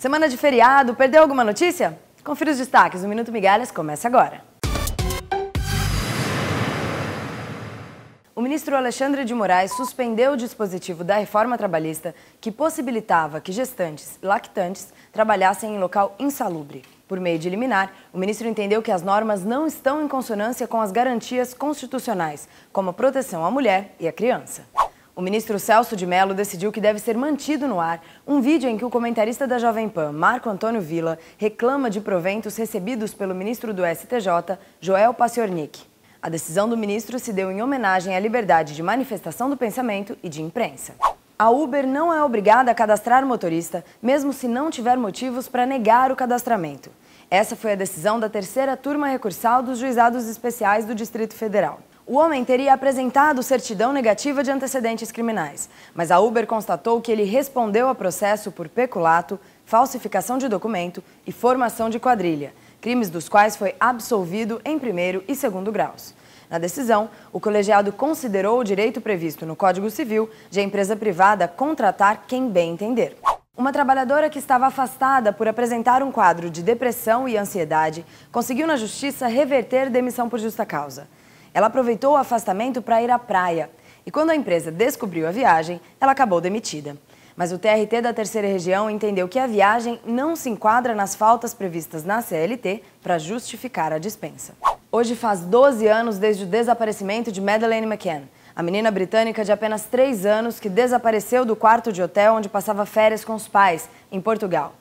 Semana de feriado, perdeu alguma notícia? Confira os destaques. O Minuto Migalhas começa agora. O ministro Alexandre de Moraes suspendeu o dispositivo da reforma trabalhista que possibilitava que gestantes lactantes trabalhassem em local insalubre. Por meio de liminar, o ministro entendeu que as normas não estão em consonância com as garantias constitucionais, como a proteção à mulher e à criança. O ministro Celso de Mello decidiu que deve ser mantido no ar um vídeo em que o comentarista da Jovem Pan, Marco Antônio Villa, reclama de proventos recebidos pelo ministro do STJ, Joel Paciornik. A decisão do ministro se deu em homenagem à liberdade de manifestação do pensamento e de imprensa. A Uber não é obrigada a cadastrar motorista, mesmo se não tiver motivos para negar o cadastramento. Essa foi a decisão da terceira turma recursal dos juizados especiais do Distrito Federal. O homem teria apresentado certidão negativa de antecedentes criminais, mas a Uber constatou que ele respondeu a processo por peculato, falsificação de documento e formação de quadrilha, crimes dos quais foi absolvido em primeiro e segundo graus. Na decisão, o colegiado considerou o direito previsto no Código Civil de a empresa privada contratar quem bem entender. Uma trabalhadora que estava afastada por apresentar um quadro de depressão e ansiedade conseguiu na justiça reverter demissão por justa causa. Ela aproveitou o afastamento para ir à praia. E quando a empresa descobriu a viagem, ela acabou demitida. Mas o TRT da Terceira Região entendeu que a viagem não se enquadra nas faltas previstas na CLT para justificar a dispensa. Hoje faz 12 anos desde o desaparecimento de Madeleine McCann, a menina britânica de apenas 3 anos que desapareceu do quarto de hotel onde passava férias com os pais, em Portugal.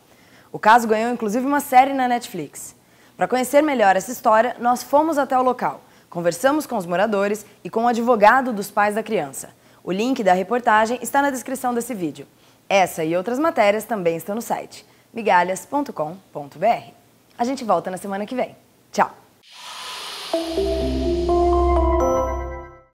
O caso ganhou inclusive uma série na Netflix. Para conhecer melhor essa história, nós fomos até o local. Conversamos com os moradores e com o advogado dos pais da criança. O link da reportagem está na descrição desse vídeo. Essa e outras matérias também estão no site migalhas.com.br. A gente volta na semana que vem. Tchau!